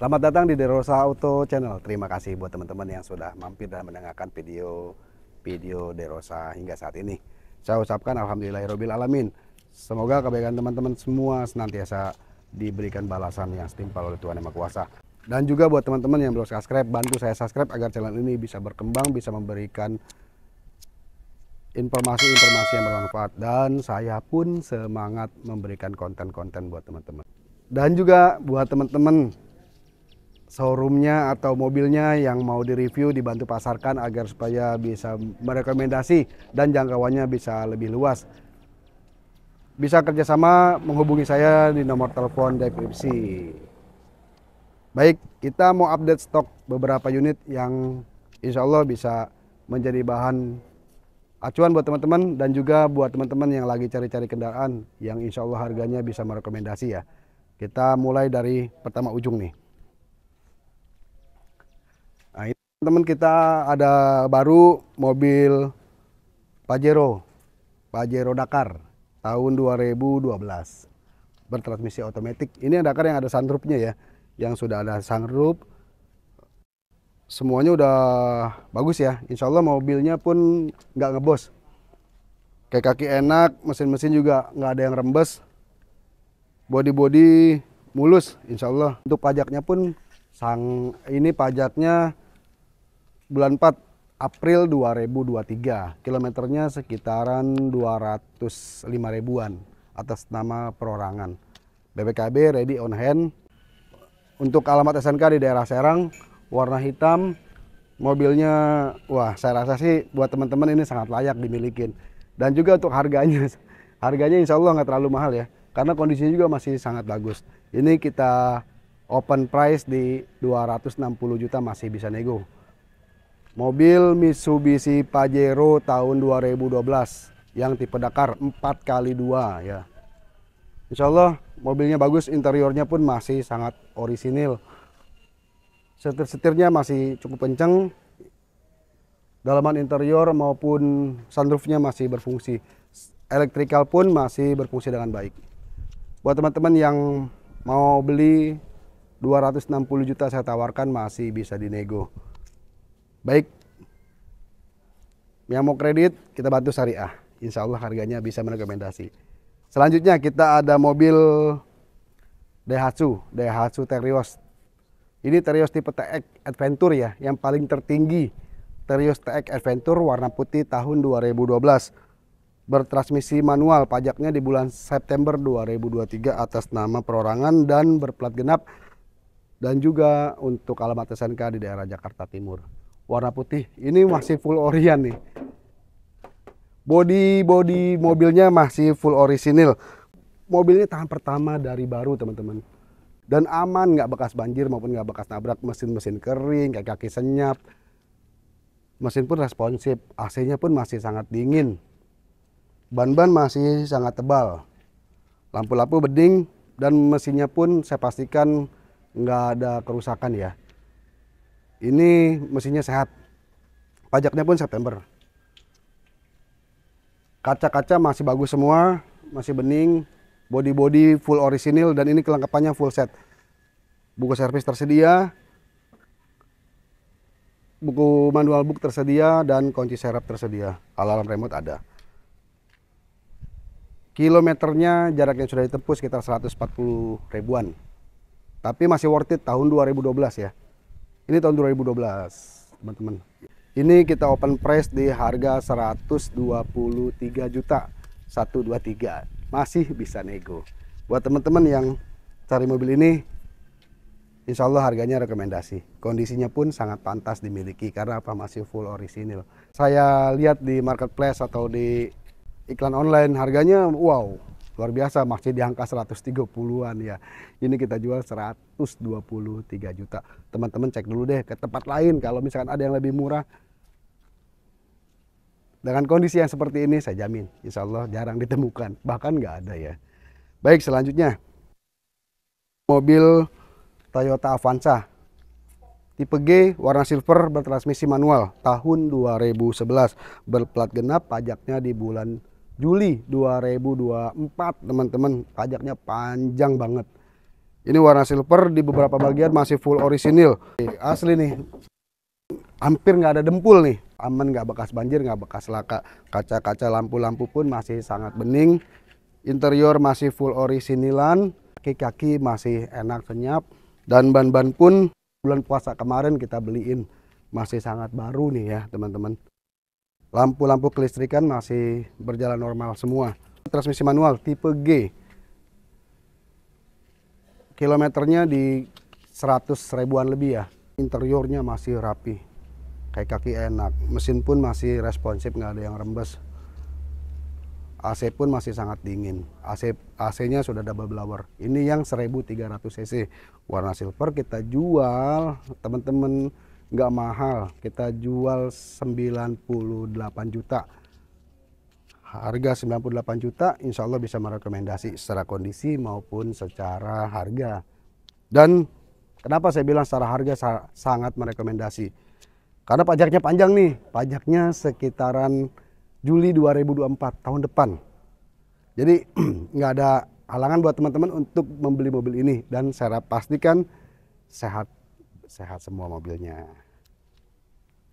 Selamat datang di Derosa Auto Channel. Terima kasih buat teman-teman yang sudah mampir dan mendengarkan video video Derosa hingga saat ini. Saya ucapkan alhamdulillahirabbil alamin. Semoga kebaikan teman-teman semua senantiasa diberikan balasan yang setimpal oleh Tuhan Yang Maha Kuasa. Dan juga buat teman-teman yang belum subscribe, bantu saya subscribe agar channel ini bisa berkembang, bisa memberikan informasi-informasi yang bermanfaat dan saya pun semangat memberikan konten-konten buat teman-teman dan juga buat teman-teman showroomnya atau mobilnya yang mau direview dibantu pasarkan agar supaya bisa merekomendasi dan jangkauannya bisa lebih luas bisa kerjasama menghubungi saya di nomor telepon deskripsi baik kita mau update stok beberapa unit yang insya Allah bisa menjadi bahan acuan buat teman-teman dan juga buat teman-teman yang lagi cari-cari kendaraan yang insya Allah harganya bisa merekomendasi ya. Kita mulai dari pertama ujung nih. Nah ini teman-teman kita ada baru mobil Pajero, Pajero Dakar tahun 2012 bertransmisi otomatis. Ini Dakar yang ada sunroofnya ya, yang sudah ada sunroof, semuanya udah bagus ya Insya Allah mobilnya pun nggak ngebos kayak kaki enak mesin-mesin juga nggak ada yang rembes body-body mulus Insya Allah untuk pajaknya pun sang ini pajaknya bulan 4 April 2023 kilometernya sekitaran 205 ribuan atas nama perorangan BBKB ready on hand untuk alamat SNK di daerah Serang warna hitam mobilnya wah saya rasa sih buat teman-teman ini sangat layak dimiliki dan juga untuk harganya harganya insya Allah nggak terlalu mahal ya karena kondisinya juga masih sangat bagus ini kita open price di 260 juta masih bisa nego mobil Mitsubishi Pajero tahun 2012 yang tipe Dakar 4x2 ya Insya Allah mobilnya bagus, interiornya pun masih sangat orisinil. Setir-setirnya masih cukup kencang. Dalaman interior maupun sunroofnya masih berfungsi. Elektrikal pun masih berfungsi dengan baik. Buat teman-teman yang mau beli 260 juta saya tawarkan masih bisa dinego. Baik. Yang mau kredit kita bantu syariah. Insya Allah harganya bisa merekomendasi. Selanjutnya kita ada mobil Daihatsu, Daihatsu Terios ini Terios tipe TX Adventure ya, yang paling tertinggi. Terios TX Adventure warna putih tahun 2012. Bertransmisi manual, pajaknya di bulan September 2023 atas nama perorangan dan berplat genap. Dan juga untuk alamat SNK di daerah Jakarta Timur. Warna putih, ini masih full orient nih. Bodi-bodi mobilnya masih full orisinil. Mobilnya tahan pertama dari baru teman-teman dan aman nggak bekas banjir maupun nggak bekas nabrak mesin-mesin kering kayak kaki senyap mesin pun responsif AC-nya pun masih sangat dingin ban-ban masih sangat tebal lampu-lampu beding dan mesinnya pun saya pastikan nggak ada kerusakan ya ini mesinnya sehat pajaknya pun September kaca-kaca masih bagus semua masih bening body-body full orisinil dan ini kelengkapannya full set. Buku servis tersedia, buku manual book tersedia dan kunci serap tersedia. Alarm remote ada. Kilometernya jarak yang sudah ditempuh sekitar 140 ribuan. Tapi masih worth it tahun 2012 ya. Ini tahun 2012, teman-teman. Ini kita open price di harga 123 juta 123 masih bisa nego. Buat teman-teman yang cari mobil ini, insya Allah harganya rekomendasi. Kondisinya pun sangat pantas dimiliki karena apa masih full orisinil. Saya lihat di marketplace atau di iklan online harganya wow luar biasa masih di angka 130-an ya ini kita jual 123 juta teman-teman cek dulu deh ke tempat lain kalau misalkan ada yang lebih murah dengan kondisi yang seperti ini saya jamin insya Allah jarang ditemukan. Bahkan nggak ada ya. Baik selanjutnya. Mobil Toyota Avanza. Tipe G warna silver bertransmisi manual tahun 2011 berplat genap pajaknya di bulan Juli 2024 teman-teman pajaknya panjang banget ini warna silver di beberapa bagian masih full orisinil asli nih hampir nggak ada dempul nih aman nggak bekas banjir nggak bekas laka kaca-kaca lampu-lampu pun masih sangat bening interior masih full orisinilan kaki-kaki masih enak senyap dan ban-ban pun bulan puasa kemarin kita beliin masih sangat baru nih ya teman-teman lampu-lampu kelistrikan masih berjalan normal semua transmisi manual tipe G kilometernya di 100 ribuan lebih ya interiornya masih rapi kayak kaki enak mesin pun masih responsif nggak ada yang rembes AC pun masih sangat dingin AC AC nya sudah double blower ini yang 1300 cc warna silver kita jual teman-teman nggak mahal kita jual 98 juta harga 98 juta insya Allah bisa merekomendasi secara kondisi maupun secara harga dan Kenapa saya bilang secara harga sa sangat merekomendasi? Karena pajaknya panjang nih, pajaknya sekitaran Juli 2024 tahun depan. Jadi nggak ada halangan buat teman-teman untuk membeli mobil ini dan saya pastikan sehat sehat semua mobilnya.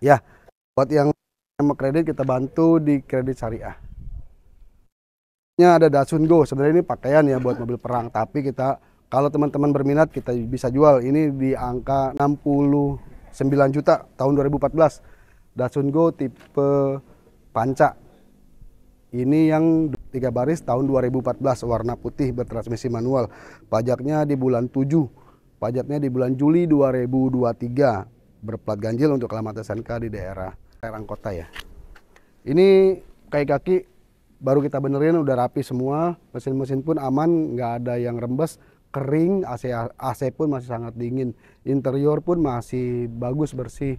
Ya, buat yang mau kredit kita bantu di kredit syariah. Ini ada Datsun Go. Sebenarnya ini pakaian ya buat mobil perang, tapi kita kalau teman-teman berminat kita bisa jual ini di angka 69 juta tahun 2014. Datsun Go tipe panca. Ini yang tiga baris tahun 2014 warna putih bertransmisi manual. Pajaknya di bulan 7. Pajaknya di bulan Juli 2023. Berplat ganjil untuk alamat SNK di daerah Serang Kota ya. Ini kayak kaki baru kita benerin udah rapi semua mesin-mesin pun aman nggak ada yang rembes kering, AC AC pun masih sangat dingin, interior pun masih bagus bersih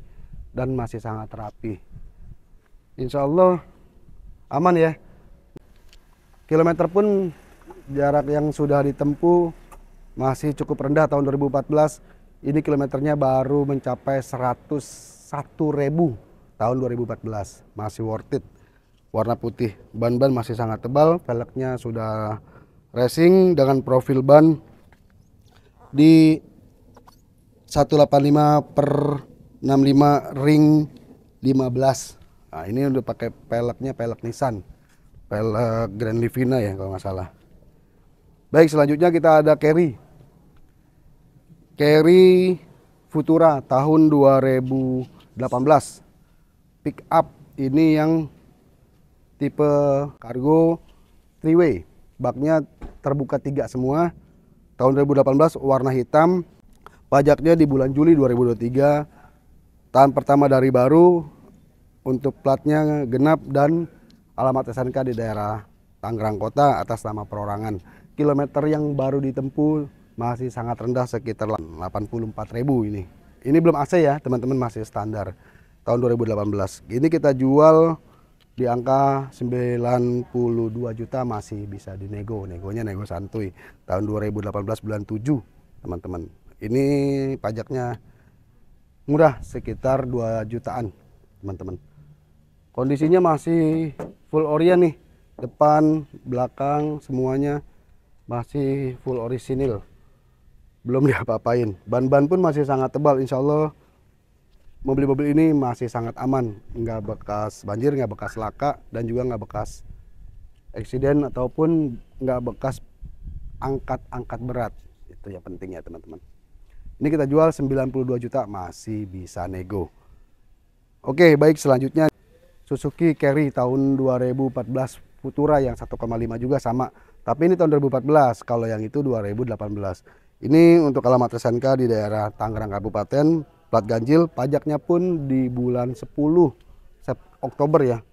dan masih sangat rapi. Insya Allah aman ya. Kilometer pun jarak yang sudah ditempuh masih cukup rendah tahun 2014 ini kilometernya baru mencapai 101 ribu tahun 2014 masih worth it warna putih ban-ban masih sangat tebal velgnya sudah racing dengan profil ban di 185 per 65 ring 15 nah ini udah pakai peleknya pelek Nissan pelek Grand Livina ya kalau nggak salah baik selanjutnya kita ada carry carry Futura tahun 2018 pick up ini yang tipe kargo three way baknya terbuka tiga semua tahun 2018 warna hitam, pajaknya di bulan Juli 2023, tahun pertama dari baru, untuk platnya genap dan alamat SNK di daerah Tangerang Kota atas nama perorangan. Kilometer yang baru ditempuh masih sangat rendah sekitar 84.000 ini. Ini belum AC ya, teman-teman masih standar tahun 2018. Ini kita jual di angka 92 juta masih bisa dinego. Negonya nego santuy. Tahun 2018 bulan 7, teman-teman. Ini pajaknya murah sekitar 2 jutaan, teman-teman. Kondisinya masih full orient nih. Depan, belakang semuanya masih full orisinil. Belum diapa-apain. Ban-ban pun masih sangat tebal. insyaallah mobil mobil ini masih sangat aman nggak bekas banjir nggak bekas laka dan juga nggak bekas eksiden ataupun nggak bekas angkat-angkat berat itu ya penting ya teman-teman ini kita jual 92 juta masih bisa nego oke baik selanjutnya Suzuki Carry tahun 2014 Futura yang 1,5 juga sama tapi ini tahun 2014 kalau yang itu 2018 ini untuk alamat tersangka di daerah Tangerang Kabupaten plat ganjil pajaknya pun di bulan 10 Oktober ya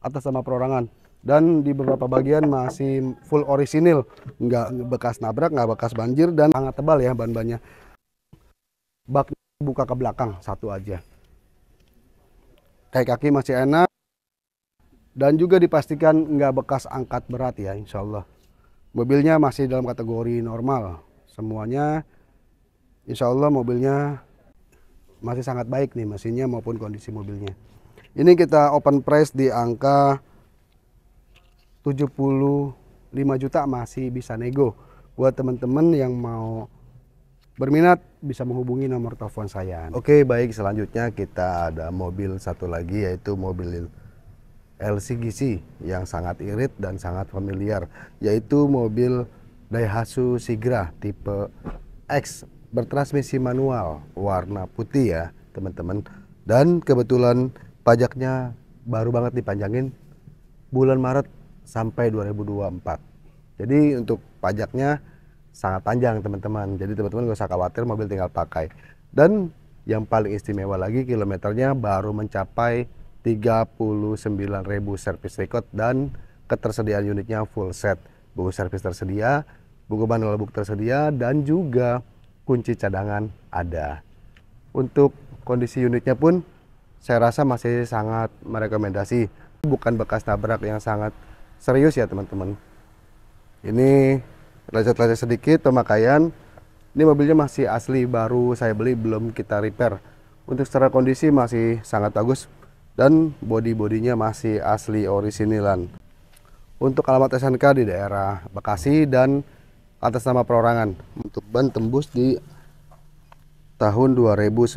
atas nama perorangan dan di beberapa bagian masih full orisinil nggak bekas nabrak nggak bekas banjir dan sangat tebal ya ban-bannya bak buka ke belakang satu aja kayak kaki masih enak dan juga dipastikan nggak bekas angkat berat ya insya Allah mobilnya masih dalam kategori normal semuanya insya Allah mobilnya masih sangat baik nih mesinnya maupun kondisi mobilnya. Ini kita open price di angka 75 juta masih bisa nego. Buat teman-teman yang mau berminat bisa menghubungi nomor telepon saya. Oke, baik selanjutnya kita ada mobil satu lagi yaitu mobil LCGC yang sangat irit dan sangat familiar yaitu mobil Daihatsu Sigra tipe X bertransmisi manual warna putih ya teman-teman dan kebetulan pajaknya baru banget dipanjangin bulan Maret sampai 2024 jadi untuk pajaknya sangat panjang teman-teman jadi teman-teman gak usah khawatir mobil tinggal pakai dan yang paling istimewa lagi kilometernya baru mencapai 39.000 service record dan ketersediaan unitnya full set buku servis tersedia buku manual book tersedia dan juga kunci cadangan ada. Untuk kondisi unitnya pun saya rasa masih sangat merekomendasi. Bukan bekas tabrak yang sangat serius ya teman-teman. Ini lecet-lecet sedikit pemakaian. Ini mobilnya masih asli baru saya beli belum kita repair. Untuk secara kondisi masih sangat bagus dan body-bodinya masih asli orisinilan. Untuk alamat SNK di daerah Bekasi dan atas nama perorangan untuk ban tembus di tahun 2019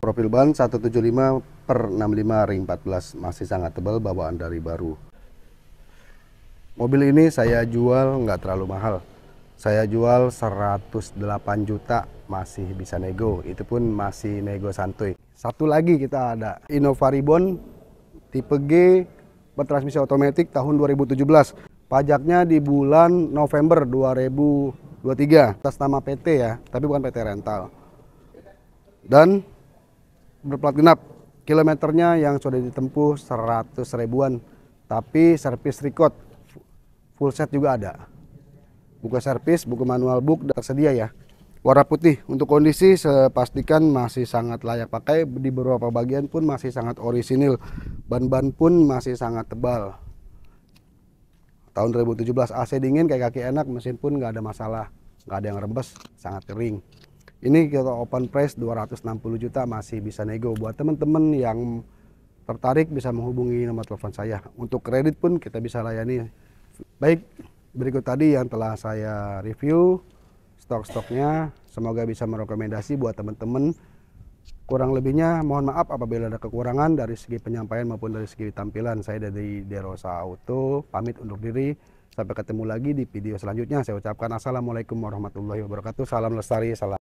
profil ban 175 per 65 ring 14 masih sangat tebal bawaan dari baru mobil ini saya jual nggak terlalu mahal saya jual 108 juta masih bisa nego itu pun masih nego santuy satu lagi kita ada Innova Ribbon tipe G bertransmisi otomatis tahun 2017 Pajaknya di bulan November 2023 atas nama PT ya, tapi bukan PT rental. Dan berplat genap. Kilometernya yang sudah ditempuh 100 ribuan, tapi servis record full set juga ada. Buku servis, buku manual book tersedia ya. Warna putih untuk kondisi pastikan masih sangat layak pakai di beberapa bagian pun masih sangat orisinil. Ban-ban pun masih sangat tebal. Tahun 2017 AC dingin kayak kaki enak, mesin pun nggak ada masalah, nggak ada yang rembes, sangat kering. Ini kita open price 260 juta masih bisa nego buat teman-teman yang tertarik bisa menghubungi nomor telepon saya. Untuk kredit pun kita bisa layani. Baik, berikut tadi yang telah saya review stok-stoknya. Semoga bisa merekomendasi buat teman-teman Kurang lebihnya mohon maaf apabila ada kekurangan dari segi penyampaian maupun dari segi tampilan. Saya dari Derosa Auto, pamit undur diri. Sampai ketemu lagi di video selanjutnya. Saya ucapkan Assalamualaikum warahmatullahi wabarakatuh. Salam lestari, salam.